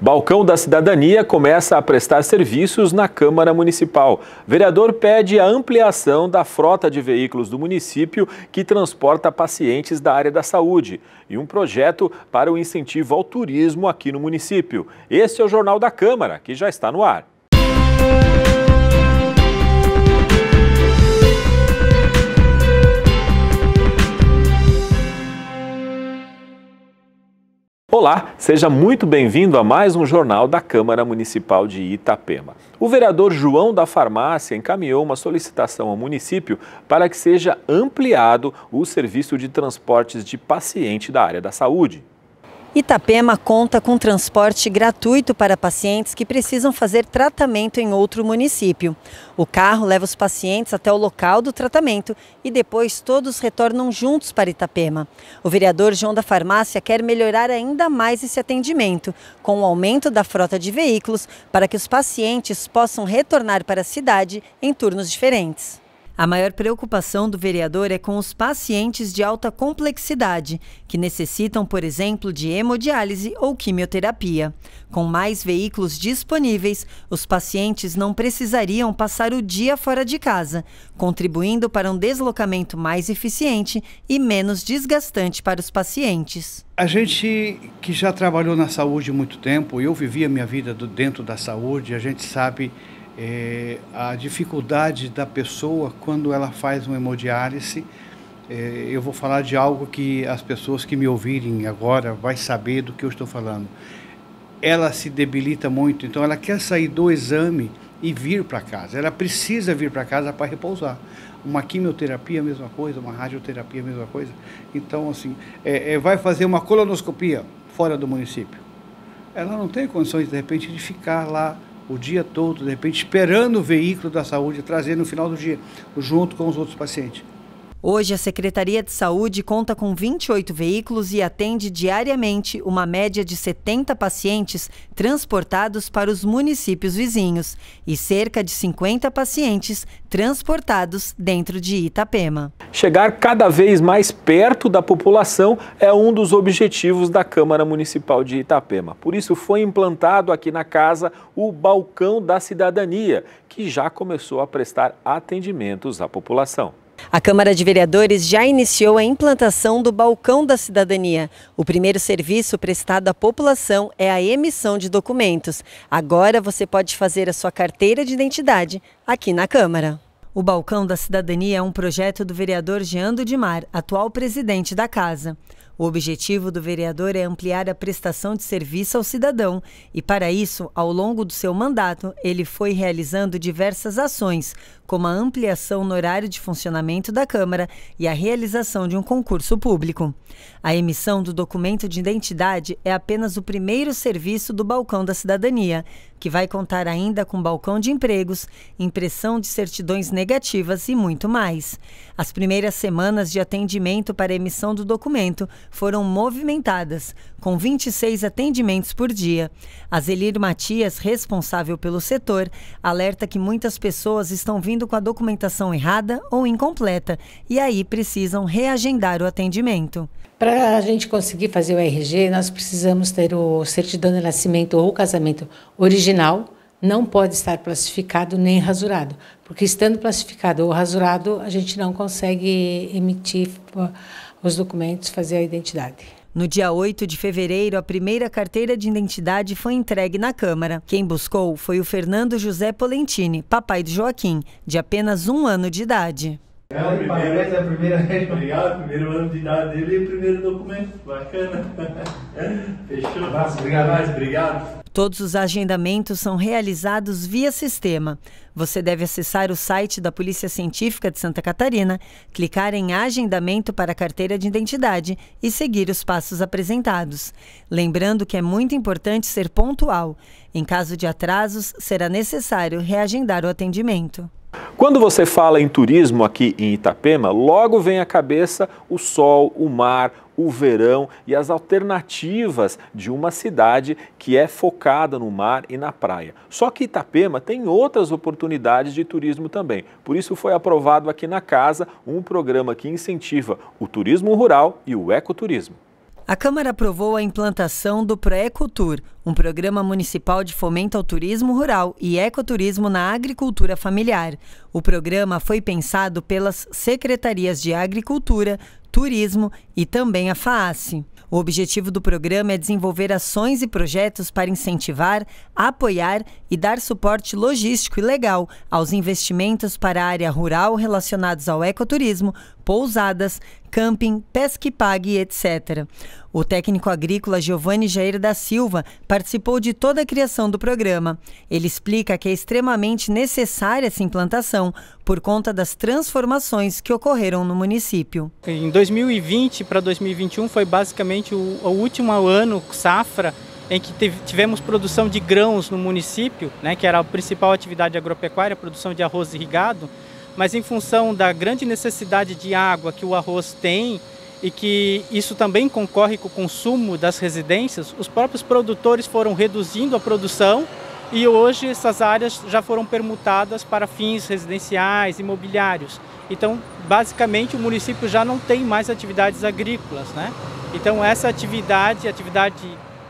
Balcão da Cidadania começa a prestar serviços na Câmara Municipal. Vereador pede a ampliação da frota de veículos do município que transporta pacientes da área da saúde e um projeto para o incentivo ao turismo aqui no município. Este é o Jornal da Câmara, que já está no ar. Olá, seja muito bem-vindo a mais um jornal da Câmara Municipal de Itapema. O vereador João da Farmácia encaminhou uma solicitação ao município para que seja ampliado o serviço de transportes de paciente da área da saúde. Itapema conta com transporte gratuito para pacientes que precisam fazer tratamento em outro município. O carro leva os pacientes até o local do tratamento e depois todos retornam juntos para Itapema. O vereador João da Farmácia quer melhorar ainda mais esse atendimento, com o aumento da frota de veículos para que os pacientes possam retornar para a cidade em turnos diferentes. A maior preocupação do vereador é com os pacientes de alta complexidade, que necessitam, por exemplo, de hemodiálise ou quimioterapia. Com mais veículos disponíveis, os pacientes não precisariam passar o dia fora de casa, contribuindo para um deslocamento mais eficiente e menos desgastante para os pacientes. A gente que já trabalhou na saúde muito tempo, eu vivia a minha vida dentro da saúde, a gente sabe é, a dificuldade da pessoa quando ela faz um hemodiálise. É, eu vou falar de algo que as pessoas que me ouvirem agora vai saber do que eu estou falando. Ela se debilita muito, então ela quer sair do exame e vir para casa. Ela precisa vir para casa para repousar. Uma quimioterapia, a mesma coisa, uma radioterapia, a mesma coisa. Então, assim, é, é, vai fazer uma colonoscopia fora do município. Ela não tem condições, de repente, de ficar lá o dia todo, de repente, esperando o veículo da saúde trazer no final do dia, junto com os outros pacientes. Hoje, a Secretaria de Saúde conta com 28 veículos e atende diariamente uma média de 70 pacientes transportados para os municípios vizinhos e cerca de 50 pacientes transportados dentro de Itapema. Chegar cada vez mais perto da população é um dos objetivos da Câmara Municipal de Itapema. Por isso, foi implantado aqui na casa o Balcão da Cidadania, que já começou a prestar atendimentos à população. A Câmara de Vereadores já iniciou a implantação do Balcão da Cidadania. O primeiro serviço prestado à população é a emissão de documentos. Agora você pode fazer a sua carteira de identidade aqui na Câmara. O Balcão da Cidadania é um projeto do vereador Geando de Mar, atual presidente da casa. O objetivo do vereador é ampliar a prestação de serviço ao cidadão e, para isso, ao longo do seu mandato, ele foi realizando diversas ações, como a ampliação no horário de funcionamento da Câmara e a realização de um concurso público. A emissão do documento de identidade é apenas o primeiro serviço do Balcão da Cidadania, que vai contar ainda com balcão de empregos, impressão de certidões negativas e muito mais. As primeiras semanas de atendimento para emissão do documento foram movimentadas, com 26 atendimentos por dia. A Zelir Matias, responsável pelo setor, alerta que muitas pessoas estão vindo com a documentação errada ou incompleta e aí precisam reagendar o atendimento. Para a gente conseguir fazer o RG, nós precisamos ter o certidão de nascimento ou casamento original, não pode estar plastificado nem rasurado, porque estando plastificado ou rasurado, a gente não consegue emitir ah, os documentos, fazer a identidade. No dia 8 de fevereiro, a primeira carteira de identidade foi entregue na Câmara. Quem buscou foi o Fernando José Polentini, papai de Joaquim, de apenas um ano de idade. É o primeiro, é a primeira Obrigado, primeiro ano de idade dele e o primeiro documento. Bacana. É, fechou. obrigado, mais, obrigado. Todos os agendamentos são realizados via sistema. Você deve acessar o site da Polícia Científica de Santa Catarina, clicar em Agendamento para Carteira de Identidade e seguir os passos apresentados. Lembrando que é muito importante ser pontual. Em caso de atrasos, será necessário reagendar o atendimento. Quando você fala em turismo aqui em Itapema, logo vem à cabeça o sol, o mar, o verão e as alternativas de uma cidade que é focada no mar e na praia. Só que Itapema tem outras oportunidades de turismo também. Por isso foi aprovado aqui na casa um programa que incentiva o turismo rural e o ecoturismo. A Câmara aprovou a implantação do Proecotur, um programa municipal de fomento ao turismo rural e ecoturismo na agricultura familiar. O programa foi pensado pelas secretarias de Agricultura, Turismo e também a FAACE. O objetivo do programa é desenvolver ações e projetos para incentivar, apoiar e dar suporte logístico e legal aos investimentos para a área rural relacionados ao ecoturismo, pousadas, camping, pesca e pague, etc. O técnico agrícola Giovanni Jair da Silva participou de toda a criação do programa. Ele explica que é extremamente necessária essa implantação por conta das transformações que ocorreram no município. Em 2020 para 2021 foi basicamente o, o último ano safra em que tivemos produção de grãos no município, né, que era a principal atividade agropecuária, produção de arroz irrigado mas em função da grande necessidade de água que o arroz tem e que isso também concorre com o consumo das residências, os próprios produtores foram reduzindo a produção e hoje essas áreas já foram permutadas para fins residenciais, imobiliários. Então, basicamente, o município já não tem mais atividades agrícolas. Né? Então, essa atividade, atividade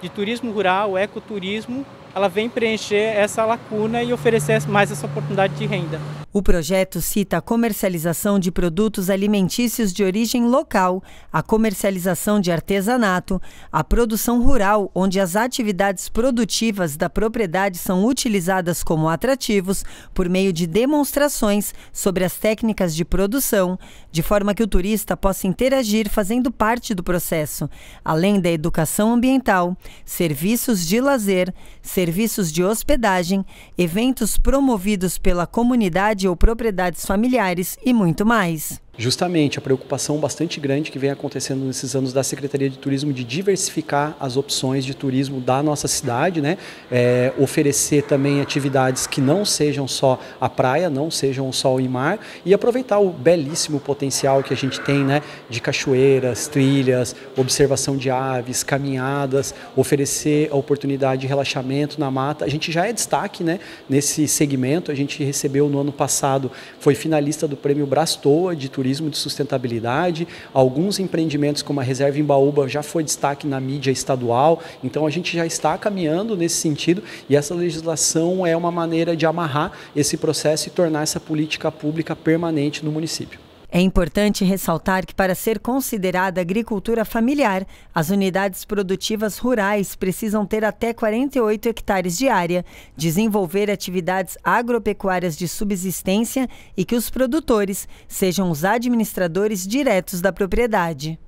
de turismo rural, ecoturismo, ela vem preencher essa lacuna e oferecer mais essa oportunidade de renda. O projeto cita a comercialização de produtos alimentícios de origem local, a comercialização de artesanato, a produção rural, onde as atividades produtivas da propriedade são utilizadas como atrativos por meio de demonstrações sobre as técnicas de produção, de forma que o turista possa interagir fazendo parte do processo, além da educação ambiental, serviços de lazer, serviços de hospedagem, eventos promovidos pela comunidade ou propriedades familiares e muito mais justamente a preocupação bastante grande que vem acontecendo nesses anos da Secretaria de Turismo de diversificar as opções de turismo da nossa cidade, né? É, oferecer também atividades que não sejam só a praia, não sejam só o mar e aproveitar o belíssimo potencial que a gente tem né? de cachoeiras, trilhas, observação de aves, caminhadas, oferecer a oportunidade de relaxamento na mata. A gente já é destaque né? nesse segmento, a gente recebeu no ano passado, foi finalista do Prêmio Brastoa de Turismo turismo de sustentabilidade. Alguns empreendimentos, como a Reserva Embaúba, já foi destaque na mídia estadual. Então, a gente já está caminhando nesse sentido e essa legislação é uma maneira de amarrar esse processo e tornar essa política pública permanente no município. É importante ressaltar que, para ser considerada agricultura familiar, as unidades produtivas rurais precisam ter até 48 hectares de área, desenvolver atividades agropecuárias de subsistência e que os produtores sejam os administradores diretos da propriedade.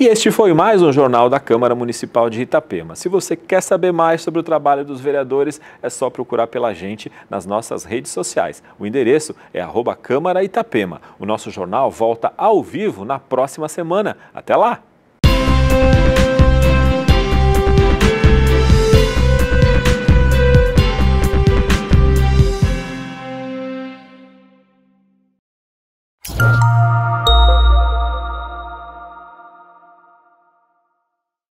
E este foi mais um Jornal da Câmara Municipal de Itapema. Se você quer saber mais sobre o trabalho dos vereadores, é só procurar pela gente nas nossas redes sociais. O endereço é arroba Câmara Itapema. O nosso jornal volta ao vivo na próxima semana. Até lá!